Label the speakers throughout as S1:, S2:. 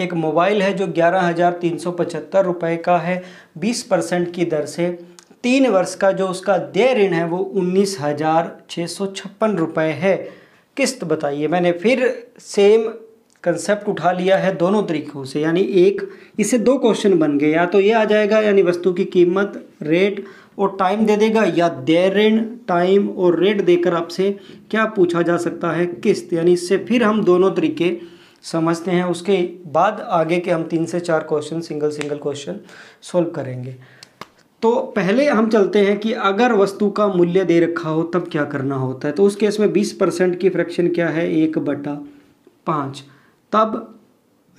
S1: एक मोबाइल है जो ग्यारह हज़ार तीन सौ पचहत्तर रुपये का है बीस परसेंट की दर से तीन वर्ष का जो उसका देय ऋण है वो उन्नीस हज़ार सौ छप्पन है किस्त बताइए मैंने फिर सेम कंसेप्ट उठा लिया है दोनों तरीक़ों से यानी एक इससे दो क्वेश्चन बन गए या तो ये आ जाएगा यानी वस्तु की कीमत रेट और टाइम दे देगा या दे ऋण टाइम और रेट देकर आपसे क्या पूछा जा सकता है किस्त यानी इससे फिर हम दोनों तरीके समझते हैं उसके बाद आगे के हम तीन से चार question single single question solve करेंगे तो पहले हम चलते हैं कि अगर वस्तु का मूल्य दे रखा हो तब क्या करना होता है तो उस केस में बीस परसेंट की फ्रैक्शन क्या है एक बटा पाँच तब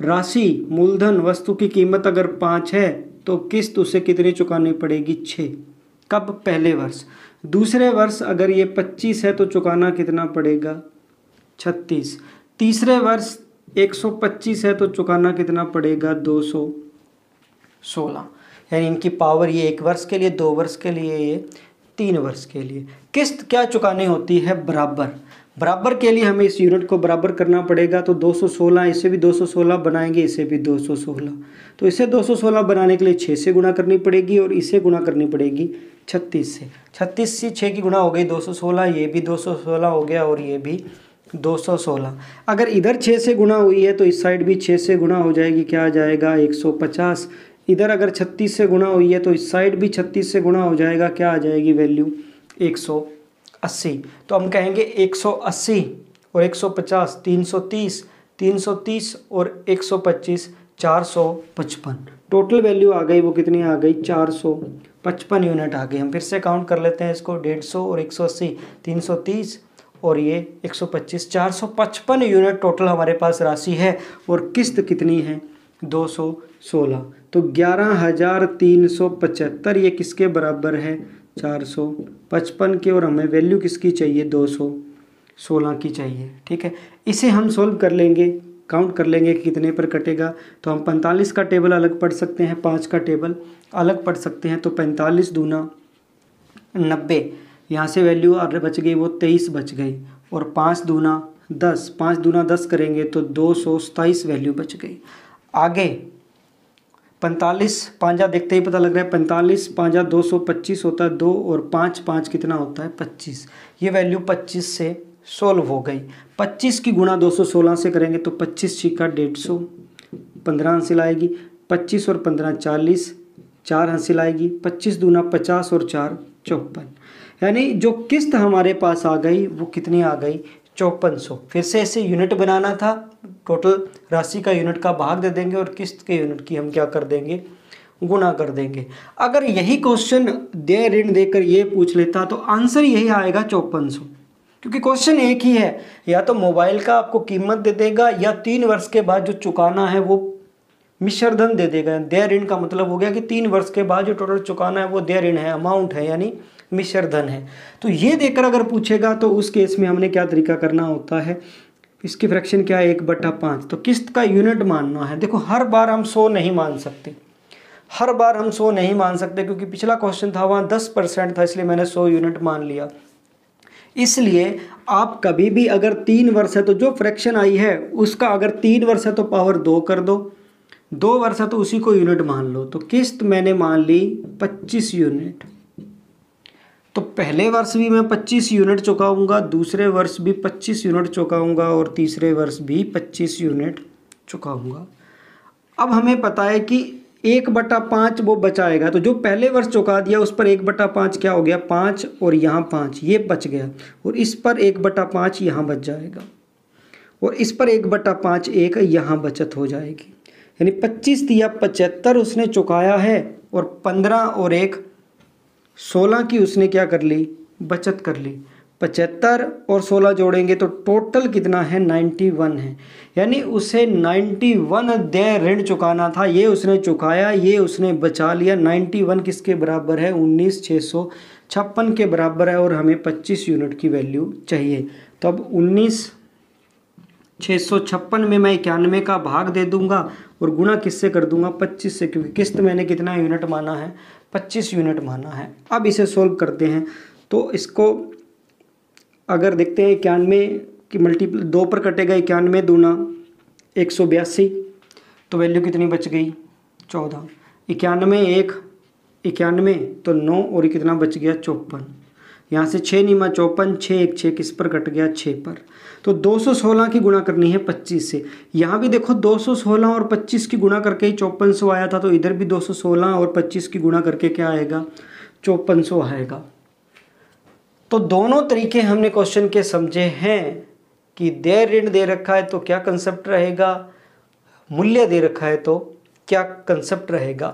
S1: राशि मूलधन वस्तु की कीमत अगर पाँच है तो किस्त उसे कितनी चुकानी पड़ेगी छः कब पहले वर्ष दूसरे वर्ष अगर ये पच्चीस है तो चुकाना कितना पड़ेगा छत्तीस तीसरे वर्ष 125 है तो चुकाना कितना पड़ेगा 216 यानी इनकी पावर ये एक वर्ष के लिए दो वर्ष के लिए ये तीन वर्ष के लिए किस्त क्या चुकानी होती है बराबर बराबर के लिए हमें इस यूनिट को बराबर करना पड़ेगा तो 216 इसे भी 216 बनाएंगे इसे भी 216 तो इसे 216 बनाने के लिए 6 से गुणा करनी पड़ेगी और इसे गुणा करनी पड़ेगी 36 से 36 से 6 की गुणा हो गई 216 ये भी 216 हो गया और ये भी दो सौ सोलह अगर इधर छः से गुणा हुई है तो इस साइड भी छः से गुणा हो जाएगी क्या आ जाएगा एक सौ पचास इधर अगर छत्तीस से गुणा हुई है तो इस साइड भी छत्तीस से गुणा हो जाएगा क्या आ जाएगी वैल्यू एक सौ अस्सी तो हम कहेंगे एक सौ अस्सी और एक सौ पचास तीन सौ तीस तीन सौ तीस और एक सौ पच्चीस चार सौ पचपन टोटल वैल्यू आ गई वो कितनी आ गई चार सौ पचपन यूनिट आ गई हम फिर से काउंट कर लेते हैं इसको डेढ़ सौ और एक सौ अस्सी तीन सौ तीस और ये 125 455 यूनिट टोटल हमारे पास राशि है और किस्त कितनी है 216 तो ग्यारह हज़ार तीन सौ पचहत्तर ये किसके बराबर है 455 के और हमें वैल्यू किसकी चाहिए 216 की चाहिए ठीक है इसे हम सोल्व कर लेंगे काउंट कर लेंगे कि कितने पर कटेगा तो हम 45 का टेबल अलग पढ़ सकते हैं पाँच का टेबल अलग पढ़ सकते हैं तो 45 दूना नब्बे यहाँ से वैल्यू अगर बच गई वो तेईस बच गई और पाँच दूना दस पाँच दूना दस करेंगे तो दो सौ सताईस वैल्यू बच गई आगे पैंतालीस पाँजा देखते ही पता लग रहा है पैंतालीस पाँजा दो सौ पच्चीस होता है दो और पाँच पाँच कितना होता है पच्चीस ये वैल्यू पच्चीस से सोल्व हो गई पच्चीस की गुणा दो सौ सोलह से करेंगे तो पच्चीस छिका डेढ़ सौ पंद्रह हंसिल आएगी पच्चीस और पंद्रह चालीस चार हंसिल आएगी पच्चीस दूना पचास और चार चौपन यानी जो किस्त हमारे पास आ गई वो कितनी आ गई चौपन सौ फिर से ऐसे यूनिट बनाना था टोटल राशि का यूनिट का भाग दे देंगे और किस्त के यूनिट की हम क्या कर देंगे गुना कर देंगे अगर यही क्वेश्चन दे ऋण देकर ये पूछ लेता तो आंसर यही आएगा चौपन सौ क्योंकि क्वेश्चन एक ही है या तो मोबाइल का आपको कीमत दे देगा या तीन वर्ष के बाद जो चुकाना है वो मिश्रधन दे देगा दे ऋण का मतलब हो गया कि तीन वर्ष के बाद जो टोटल चुकाना है वो दे ऋण है अमाउंट है यानी मिश्र धन है तो ये देखकर अगर पूछेगा तो उस केस में हमने क्या तरीका करना होता है इसकी फ्रैक्शन क्या है एक बटा पाँच तो किस्त का यूनिट मानना है देखो हर बार हम सौ नहीं मान सकते हर बार हम सौ नहीं मान सकते क्योंकि पिछला क्वेश्चन था वहाँ दस परसेंट था इसलिए मैंने सौ यूनिट मान लिया इसलिए आप कभी भी अगर तीन वर्ष है तो जो फ्रैक्शन आई है उसका अगर तीन वर्ष है तो पावर दो कर दो दो वर्ष है तो उसी को यूनिट मान लो तो किस्त मैंने मान ली पच्चीस यूनिट तो पहले वर्ष भी मैं पच्चीस यूनिट चुकाऊंगा दूसरे वर्ष भी पच्चीस यूनिट चुकाऊंगा और तीसरे वर्ष भी पच्चीस यूनिट चुकाऊंगा अब हमें पता है कि एक बटा पाँच वो बचाएगा तो जो पहले वर्ष चुका दिया उस पर एक बटा पाँच क्या हो गया पाँच और यहाँ पाँच ये बच गया और इस पर एक बटा पाँच यहाँ बच जाएगा और इस पर एक बटा पाँच एक यहाँ बचत हो जाएगी यानी पच्चीस दिया पचहत्तर उसने चुकाया है और पंद्रह और एक सोलह की उसने क्या कर ली बचत कर ली पचहत्तर और सोलह जोड़ेंगे तो टोटल कितना है नाइन्टी वन है यानी उसे नाइन्टी वन दे ऋण चुकाना था ये उसने चुकाया ये उसने बचा लिया नाइन्टी वन किसके बराबर है उन्नीस छः सौ छप्पन के बराबर है और हमें पच्चीस यूनिट की वैल्यू चाहिए तो अब उन्नीस छः सौ छप्पन में मैं इक्यानवे का भाग दे दूंगा और गुणा किससे कर दूंगा पच्चीस से क्योंकि किस्त मैंने कितना यूनिट माना है पच्चीस यूनिट माना है अब इसे सोल्व करते हैं तो इसको अगर देखते हैं इक्यानवे की मल्टीपल दो पर कटेगा इक्यानवे दूना एक सौ बयासी तो वैल्यू कितनी बच गई चौदह इक्यानवे एक इक्यानवे तो नौ और कितना बच गया चौपन यहाँ से छः नीमा चौपन छः एक छः किस पर कट गया छः पर तो 216 की गुणा करनी है 25 से यहाँ भी देखो 216 और 25 की गुणा करके ही चौपन सौ आया था तो इधर भी 216 और 25 की गुणा करके क्या आएगा चौपन सौ आएगा तो दोनों तरीके हमने क्वेश्चन के समझे हैं कि दे ऋण दे रखा है तो क्या कंसेप्ट रहेगा मूल्य दे रखा है तो क्या कंसेप्ट रहेगा